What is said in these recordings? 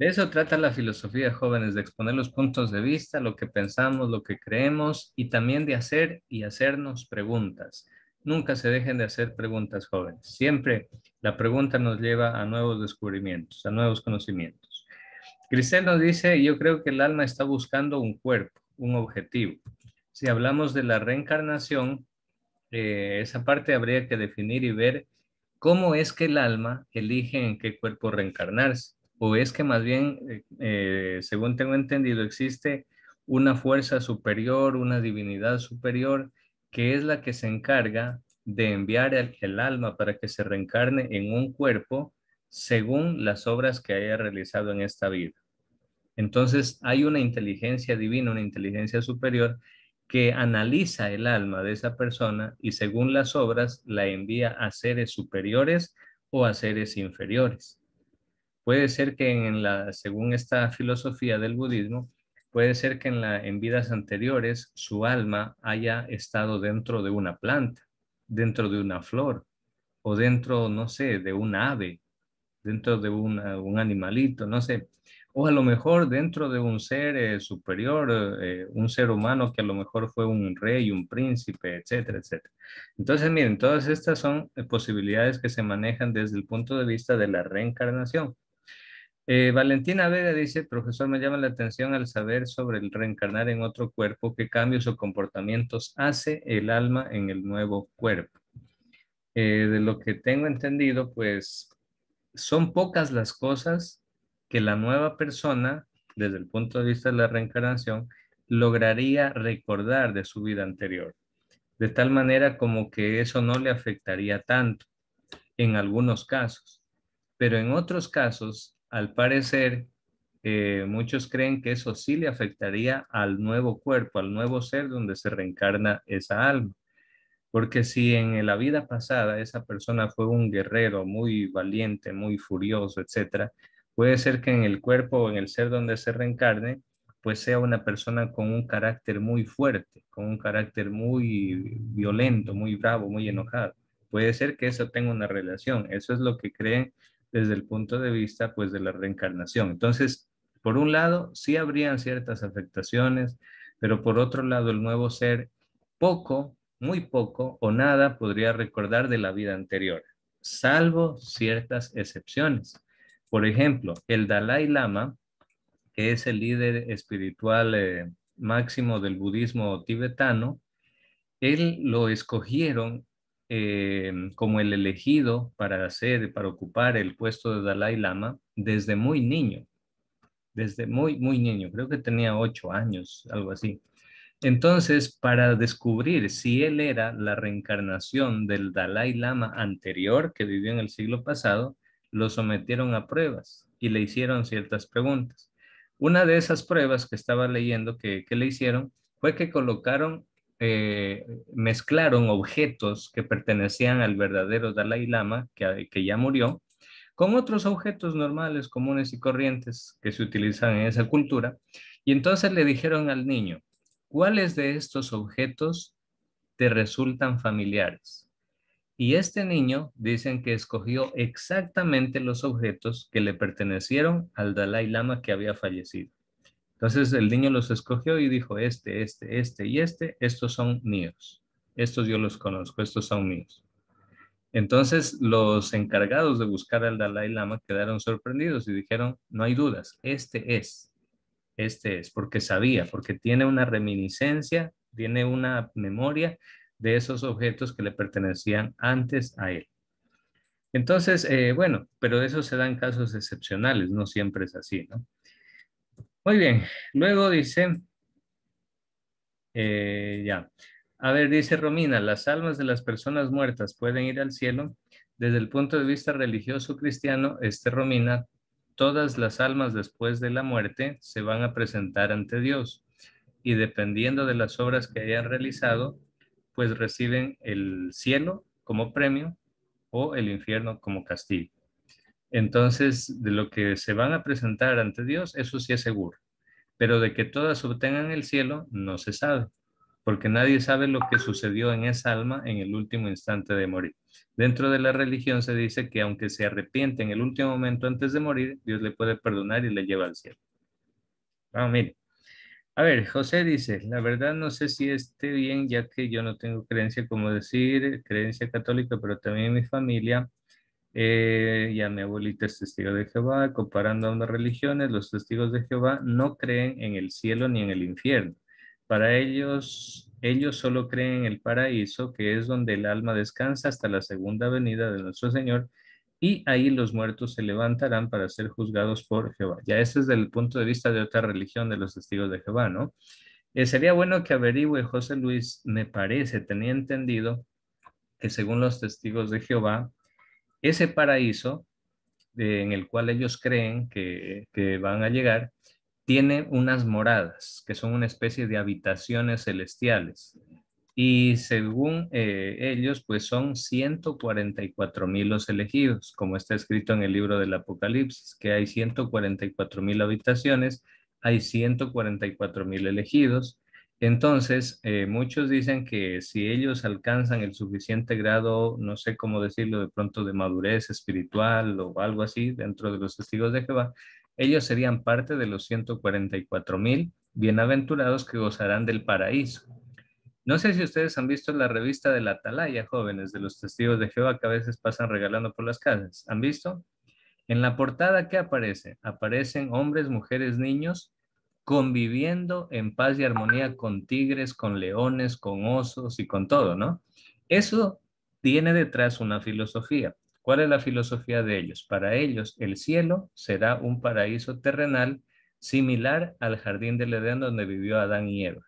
De eso trata la filosofía, jóvenes, de exponer los puntos de vista, lo que pensamos, lo que creemos y también de hacer y hacernos preguntas. Nunca se dejen de hacer preguntas, jóvenes. Siempre la pregunta nos lleva a nuevos descubrimientos, a nuevos conocimientos. Cristel nos dice, yo creo que el alma está buscando un cuerpo, un objetivo. Si hablamos de la reencarnación, eh, esa parte habría que definir y ver cómo es que el alma elige en qué cuerpo reencarnarse o es que más bien, eh, eh, según tengo entendido, existe una fuerza superior, una divinidad superior, que es la que se encarga de enviar el alma para que se reencarne en un cuerpo según las obras que haya realizado en esta vida. Entonces hay una inteligencia divina, una inteligencia superior que analiza el alma de esa persona y según las obras la envía a seres superiores o a seres inferiores. Puede ser que en la, según esta filosofía del budismo, puede ser que en, la, en vidas anteriores su alma haya estado dentro de una planta, dentro de una flor o dentro, no sé, de un ave, dentro de un animalito, no sé. O a lo mejor dentro de un ser eh, superior, eh, un ser humano que a lo mejor fue un rey, un príncipe, etcétera, etcétera. Entonces, miren, todas estas son eh, posibilidades que se manejan desde el punto de vista de la reencarnación. Eh, Valentina Vega dice, profesor, me llama la atención al saber sobre el reencarnar en otro cuerpo, qué cambios o comportamientos hace el alma en el nuevo cuerpo. Eh, de lo que tengo entendido, pues son pocas las cosas que la nueva persona, desde el punto de vista de la reencarnación, lograría recordar de su vida anterior, de tal manera como que eso no le afectaría tanto en algunos casos, pero en otros casos al parecer, eh, muchos creen que eso sí le afectaría al nuevo cuerpo, al nuevo ser donde se reencarna esa alma. Porque si en la vida pasada esa persona fue un guerrero muy valiente, muy furioso, etcétera, puede ser que en el cuerpo o en el ser donde se reencarne, pues sea una persona con un carácter muy fuerte, con un carácter muy violento, muy bravo, muy enojado. Puede ser que eso tenga una relación. Eso es lo que creen desde el punto de vista pues de la reencarnación. Entonces, por un lado, sí habrían ciertas afectaciones, pero por otro lado, el nuevo ser poco, muy poco o nada podría recordar de la vida anterior, salvo ciertas excepciones. Por ejemplo, el Dalai Lama, que es el líder espiritual eh, máximo del budismo tibetano, él lo escogieron Em, como el elegido para hacer, para ocupar el puesto de Dalai Lama desde muy niño, desde muy, muy niño, creo que tenía ocho años, algo así. Entonces, para descubrir si él era la reencarnación del Dalai Lama anterior que vivió en el siglo pasado, lo sometieron a pruebas y le hicieron ciertas preguntas. Una de esas pruebas que estaba leyendo que, que le hicieron fue que colocaron eh, mezclaron objetos que pertenecían al verdadero Dalai Lama, que, eh, que ya murió, con otros objetos normales, comunes y corrientes que se utilizan en esa cultura. Y entonces le dijeron al niño, ¿cuáles de estos objetos te resultan familiares? Y este niño dicen que escogió exactamente los objetos que le pertenecieron al Dalai Lama que había fallecido. Entonces el niño los escogió y dijo, este, este, este y este, estos son míos. Estos yo los conozco, estos son míos. Entonces los encargados de buscar al Dalai Lama quedaron sorprendidos y dijeron, no hay dudas, este es, este es, porque sabía, porque tiene una reminiscencia, tiene una memoria de esos objetos que le pertenecían antes a él. Entonces, eh, bueno, pero eso se dan casos excepcionales, no siempre es así, ¿no? Muy bien, luego dice, eh, ya, a ver, dice Romina, las almas de las personas muertas pueden ir al cielo. Desde el punto de vista religioso cristiano, este Romina, todas las almas después de la muerte se van a presentar ante Dios y dependiendo de las obras que hayan realizado, pues reciben el cielo como premio o el infierno como castigo. Entonces, de lo que se van a presentar ante Dios, eso sí es seguro. Pero de que todas obtengan el cielo, no se sabe, porque nadie sabe lo que sucedió en esa alma en el último instante de morir. Dentro de la religión se dice que aunque se arrepiente en el último momento antes de morir, Dios le puede perdonar y le lleva al cielo. Vamos, ah, mire. A ver, José dice, la verdad no sé si esté bien, ya que yo no tengo creencia, como decir, creencia católica, pero también mi familia eh, ya mi abuelita es testigo de Jehová. Comparando a unas religiones, los testigos de Jehová no creen en el cielo ni en el infierno. Para ellos, ellos solo creen en el paraíso, que es donde el alma descansa hasta la segunda venida de nuestro Señor, y ahí los muertos se levantarán para ser juzgados por Jehová. Ya ese es el punto de vista de otra religión de los testigos de Jehová, ¿no? Eh, sería bueno que averigüe, José Luis, me parece, tenía entendido que según los testigos de Jehová, ese paraíso en el cual ellos creen que, van a llegar, tiene unas moradas, que son una especie de habitaciones celestiales. Y según eh, ellos, pues son 144 mil los elegidos, como está escrito en el libro del Apocalipsis, que hay 144 mil habitaciones, hay 144 mil elegidos, entonces, eh, muchos dicen que si ellos alcanzan el suficiente grado, no sé cómo decirlo, de pronto de madurez espiritual o algo así dentro de los testigos de Jehová, ellos serían parte de los 144 mil bienaventurados que gozarán del paraíso. No sé si ustedes han visto la revista de la Atalaya, jóvenes, de los testigos de Jehová que a veces pasan regalando por las casas. ¿Han visto? En la portada, ¿qué aparece? Aparecen hombres, mujeres, niños conviviendo en paz y armonía con tigres, con leones, con osos y con todo, ¿no? Eso tiene detrás una filosofía. ¿Cuál es la filosofía de ellos? Para ellos, el cielo será un paraíso terrenal similar al jardín del Edén donde vivió Adán y Eva.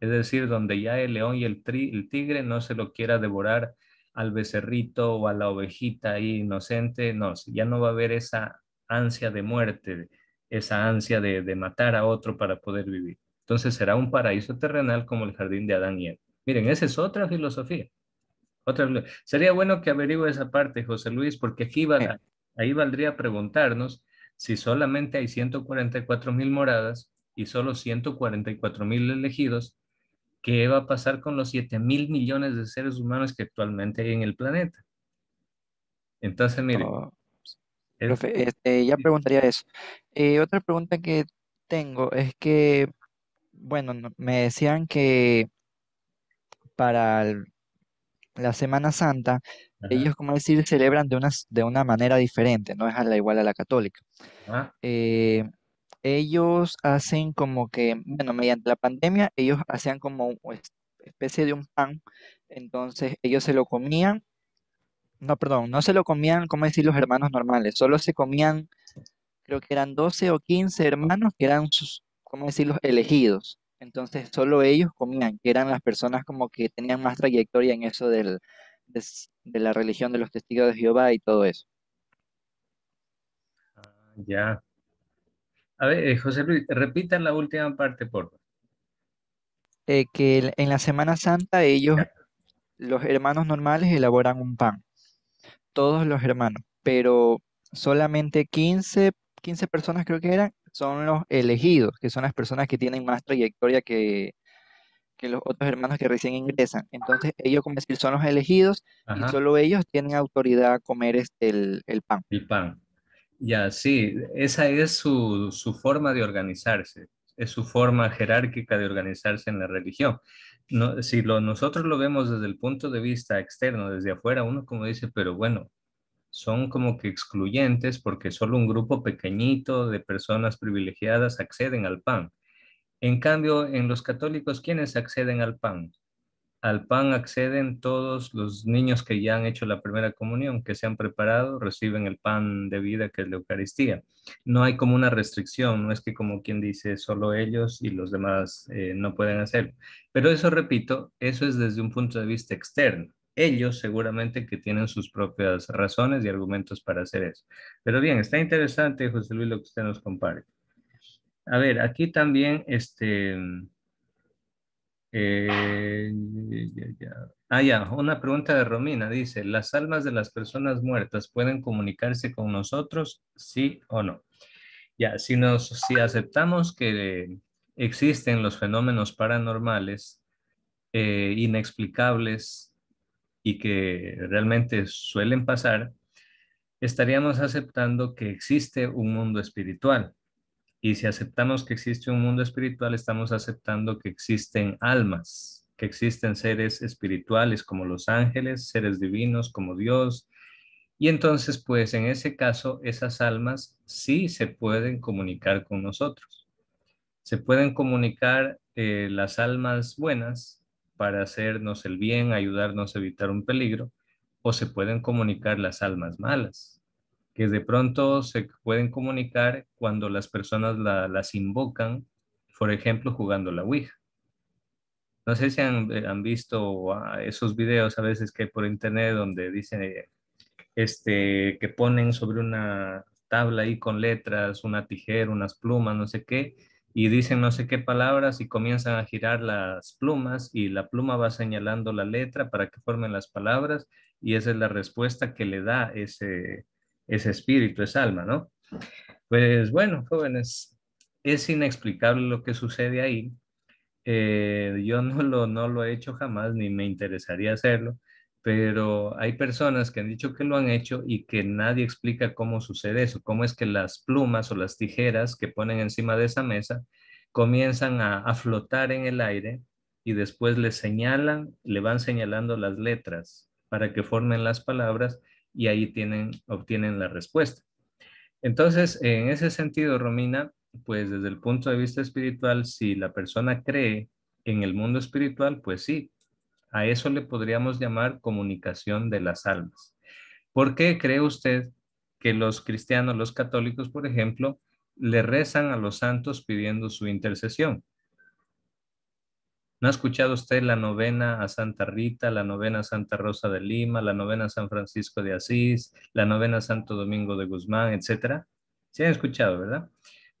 Es decir, donde ya el león y el, tigre no se lo quiera devorar al becerrito o a la ovejita ahí inocente, no, ya no va a haber esa ansia de muerte, esa ansia de, matar a otro para poder vivir. Entonces será un paraíso terrenal como el jardín de Adán y Eva. Miren, esa es otra filosofía. Otra, sería bueno que averigüe esa parte, José Luis, porque aquí ahí valdría preguntarnos si solamente hay 144 mil moradas y solo 144 mil elegidos, ¿qué va a pasar con los 7 mil millones de seres humanos que actualmente hay en el planeta? Entonces, miren, oh. Este, este, ya preguntaría eso. Eh, otra pregunta que tengo es que, bueno, me decían que para la Semana Santa, ellos, como decir, celebran de una, de una manera diferente, no es a la igual a la católica. Eh, ellos hacen como que, bueno, mediante la pandemia, ellos hacían como pues, especie de un pan, entonces ellos se lo comían no, perdón, no se lo comían, como decir, los hermanos normales, solo se comían, creo que eran 12 o 15 hermanos que eran sus, como decir, los elegidos. Entonces solo ellos comían, que eran las personas como que tenían más trayectoria en eso de, la religión de los testigos de Jehová y todo eso. Ah, ya. A ver, eh, José Luis, repitan la última parte, por favor. Eh, que en la Semana Santa ellos, los hermanos normales, elaboran un pan todos los hermanos, pero solamente 15, 15 personas creo que eran, son los elegidos, que son las personas que tienen más trayectoria que, que los otros hermanos que recién ingresan. Entonces ellos, como decir, son los elegidos y solo ellos tienen autoridad a comer este, el, pan. El pan. Ya, sí, esa es su, su forma de organizarse, es su forma jerárquica de organizarse en la religión si nosotros lo vemos desde el punto de vista externo, desde afuera, uno como dice, pero bueno, son como que excluyentes porque solo un grupo pequeñito de personas privilegiadas acceden al pan. En cambio, en los católicos, ¿quiénes acceden al pan? Al pan acceden todos los niños que ya han hecho la primera comunión, que se han preparado, reciben el pan de vida que es la Eucaristía. No hay como una restricción, no es que como quien dice solo ellos y los demás eh, no pueden hacerlo. Pero eso, repito, eso es desde un punto de vista externo. Ellos seguramente que tienen sus propias razones y argumentos para hacer eso. Pero bien, está interesante, José Luis, lo que usted nos compare. A ver, aquí también, este, eh, ah, ya, una pregunta de Romina. Dice, ¿las almas de las personas muertas pueden comunicarse con nosotros? Sí o no. Ya, si, nos, si aceptamos que existen los fenómenos paranormales eh, inexplicables y que realmente suelen pasar, estaríamos aceptando que existe un mundo espiritual y si aceptamos que existe un mundo espiritual, estamos aceptando que existen almas, que existen seres espirituales como los ángeles, seres divinos como Dios. Y entonces, pues en ese caso, esas almas sí se pueden comunicar con nosotros. Se pueden comunicar eh, las almas buenas para hacernos el bien, ayudarnos a evitar un peligro, o se pueden comunicar las almas malas que de pronto se pueden comunicar cuando las personas las invocan, por ejemplo, jugando la Ouija. No sé si han, eh, visto esos videos a veces que hay por internet donde dicen este, que ponen sobre una tabla ahí con letras, una tijera, unas plumas, no sé qué, y dicen no sé qué palabras y comienzan a girar las plumas y la pluma va señalando la letra para que formen las palabras y esa es la respuesta que le da ese, es espíritu, es alma, ¿no? Pues bueno, jóvenes, es inexplicable lo que sucede ahí. Eh, yo no lo, no lo he hecho jamás, ni me interesaría hacerlo, pero hay personas que han dicho que lo han hecho y que nadie explica cómo sucede eso, cómo es que las plumas o las tijeras que ponen encima de esa mesa comienzan a, a flotar en el aire y después le señalan, le van señalando las letras para que formen las palabras y ahí tienen, obtienen la respuesta. Entonces, en ese sentido, Romina, pues desde el punto de vista espiritual, si la persona cree en el mundo espiritual, pues sí, a eso le podríamos llamar comunicación de las almas. ¿Por qué cree usted que los cristianos, los católicos, por ejemplo, le rezan a los santos pidiendo su intercesión? ¿No ha escuchado usted la novena a Santa Rita, la novena a Santa Rosa de Lima, la novena a San Francisco de Asís, la novena a Santo Domingo de Guzmán, etcétera? Sí ha escuchado, ¿verdad?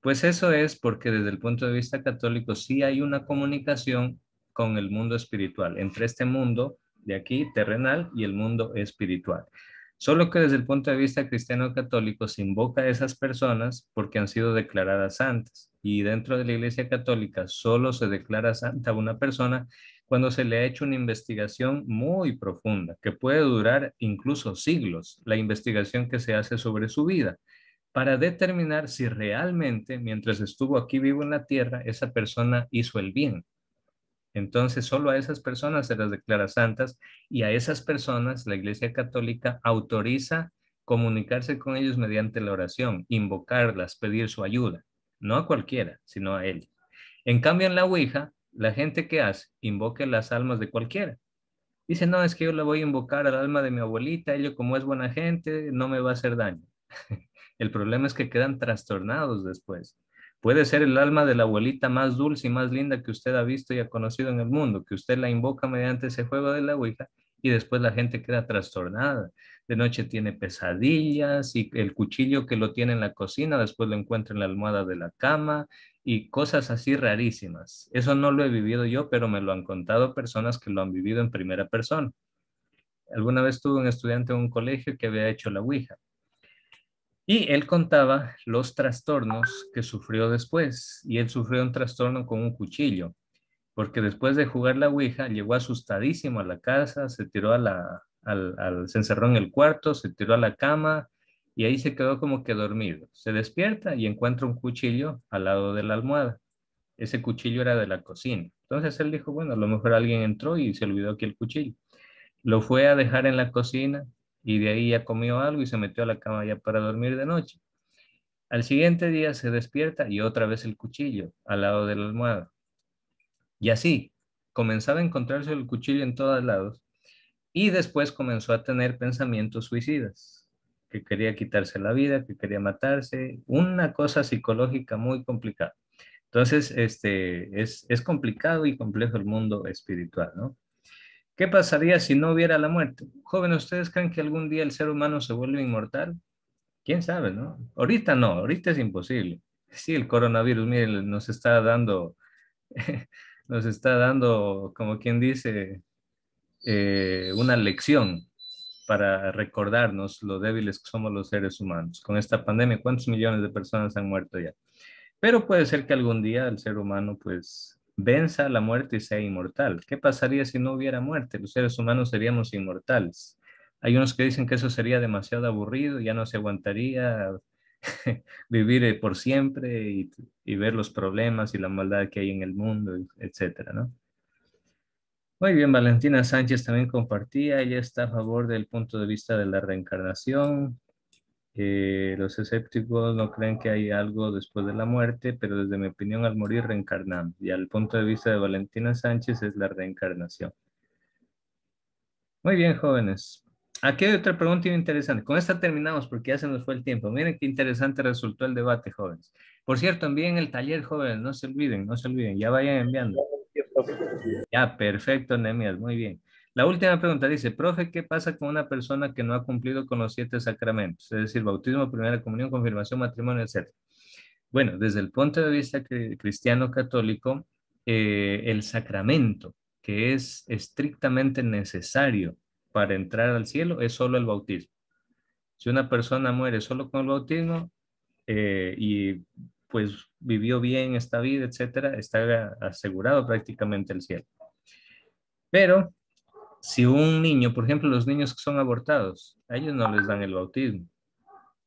Pues eso es porque desde el punto de vista católico sí hay una comunicación con el mundo espiritual, entre este mundo de aquí terrenal y el mundo espiritual. Solo que desde el punto de vista cristiano católico se invoca a esas personas porque han sido declaradas santas y dentro de la Iglesia Católica solo se declara santa una persona cuando se le ha hecho una investigación muy profunda, que puede durar incluso siglos, la investigación que se hace sobre su vida, para determinar si realmente mientras estuvo aquí vivo en la tierra, esa persona hizo el bien. Entonces solo a esas personas se las declara santas y a esas personas la Iglesia Católica autoriza comunicarse con ellos mediante la oración, invocarlas, pedir su ayuda no a cualquiera, sino a él. En cambio, en la Ouija, la gente que hace, invoca las almas de cualquiera. Dice, no, es que yo le voy a invocar al alma de mi abuelita, ella como es buena gente, no me va a hacer daño. el problema es que quedan trastornados después. Puede ser el alma de la abuelita más dulce y más linda que usted ha visto y ha conocido en el mundo, que usted la invoca mediante ese juego de la Ouija y después la gente queda trastornada. De noche tiene pesadillas y el cuchillo que lo tiene en la cocina, después lo encuentra en la almohada de la cama y cosas así rarísimas. Eso no lo he vivido yo, pero me lo han contado personas que lo han vivido en primera persona. Alguna vez tuve un estudiante en un colegio que había hecho la Ouija. Y él contaba los trastornos que sufrió después. Y él sufrió un trastorno con un cuchillo porque después de jugar la Ouija llegó asustadísimo a la casa, se tiró a la, se encerró en el cuarto, se tiró a la cama y ahí se quedó como que dormido. Se despierta y encuentra un cuchillo al lado de la almohada. Ese cuchillo era de la cocina. Entonces él dijo, bueno, a lo mejor alguien entró y se olvidó que el cuchillo. Lo fue a dejar en la cocina y de ahí ya comió algo y se metió a la cama ya para dormir de noche. Al siguiente día se despierta y otra vez el cuchillo al lado de la almohada. Y así, comenzaba a encontrarse el cuchillo en todos lados y después comenzó a tener pensamientos suicidas, que quería quitarse la vida, que quería matarse, una cosa psicológica muy complicada. Entonces, este, es, es complicado y complejo el mundo espiritual, ¿no? ¿Qué pasaría si no hubiera la muerte? Jóvenes, ¿ustedes creen que algún día el ser humano se vuelve inmortal? ¿Quién sabe, no? Ahorita no, ahorita es imposible. Sí, el coronavirus, miren, nos está dando nos está dando, como quien dice, eh, una lección para recordarnos lo débiles que somos los seres humanos. Con esta pandemia, ¿cuántos millones de personas han muerto ya? Pero puede ser que algún día el ser humano pues venza la muerte y sea inmortal. ¿Qué pasaría si no hubiera muerte? Los seres humanos seríamos inmortales. Hay unos que dicen que eso sería demasiado aburrido, ya no se aguantaría, vivir eh, por siempre y, ver los problemas y la maldad que hay en el mundo, etcétera, ¿no? Muy bien, Valentina Sánchez también compartía, ella está a favor del punto de vista de la reencarnación. Eh, los escépticos no creen que hay algo después de la muerte, pero desde mi opinión al morir reencarnamos. Y al punto de vista de Valentina Sánchez es la reencarnación. Muy bien, jóvenes. Aquí hay otra pregunta interesante. Con esta terminamos porque ya se nos fue el tiempo. Miren qué interesante resultó el debate, jóvenes. Por cierto, envíen el taller, jóvenes. No se olviden, no se olviden. Ya vayan enviando. Ya, perfecto, Nemias. Muy bien. La última pregunta dice, profe, ¿qué pasa con una persona que no ha cumplido con los siete sacramentos? Es decir, bautismo, primera comunión, confirmación, matrimonio, etc. Bueno, desde el punto de vista cristiano católico, eh, el sacramento, que es estrictamente necesario para entrar al cielo es solo el bautismo. Si una persona muere solo con el bautismo eh, y pues vivió bien esta vida, etcétera, está asegurado prácticamente el cielo. Pero si un niño, por ejemplo, los niños que son abortados, a ellos no les dan el bautismo.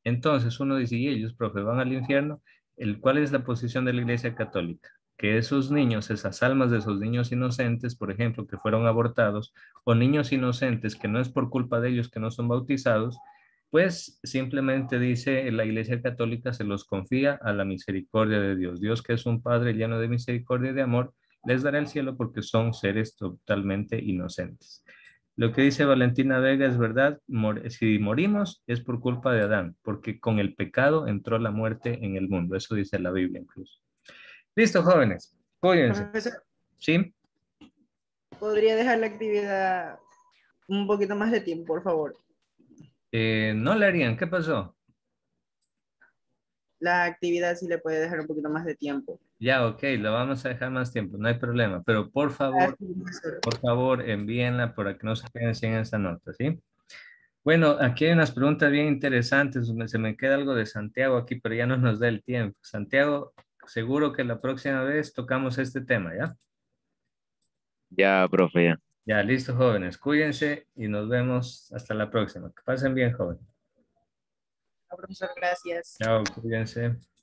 Entonces uno dice, y ellos, profe, van al infierno, el cuál es la posición de la Iglesia Católica que esos niños, esas almas de esos niños inocentes, por ejemplo, que fueron abortados, o niños inocentes que no es por culpa de ellos que no son bautizados, pues simplemente dice la Iglesia Católica se los confía a la misericordia de Dios. Dios que es un Padre lleno de misericordia y de amor, les dará el cielo porque son seres totalmente inocentes. Lo que dice Valentina Vega es verdad, si morimos es por culpa de Adán, porque con el pecado entró la muerte en el mundo, eso dice la Biblia incluso. Listo, jóvenes. Cuídense. ¿Sí? ¿Podría dejar la actividad un poquito más de tiempo, por favor? Eh, no le harían. ¿Qué pasó? La actividad sí le puede dejar un poquito más de tiempo. Ya, ok, la vamos a dejar más tiempo, no hay problema. Pero por favor, por favor, envíenla para que no se queden sin esa nota, ¿sí? Bueno, aquí hay unas preguntas bien interesantes. Se me queda algo de Santiago aquí, pero ya no nos da el tiempo. Santiago, seguro que la próxima vez tocamos este tema, ¿ya? Ya, profe, ya. Ya, listo, jóvenes. Cuídense y nos vemos hasta la próxima. Que pasen bien, jóvenes. Profesor, gracias. Chao, cuídense.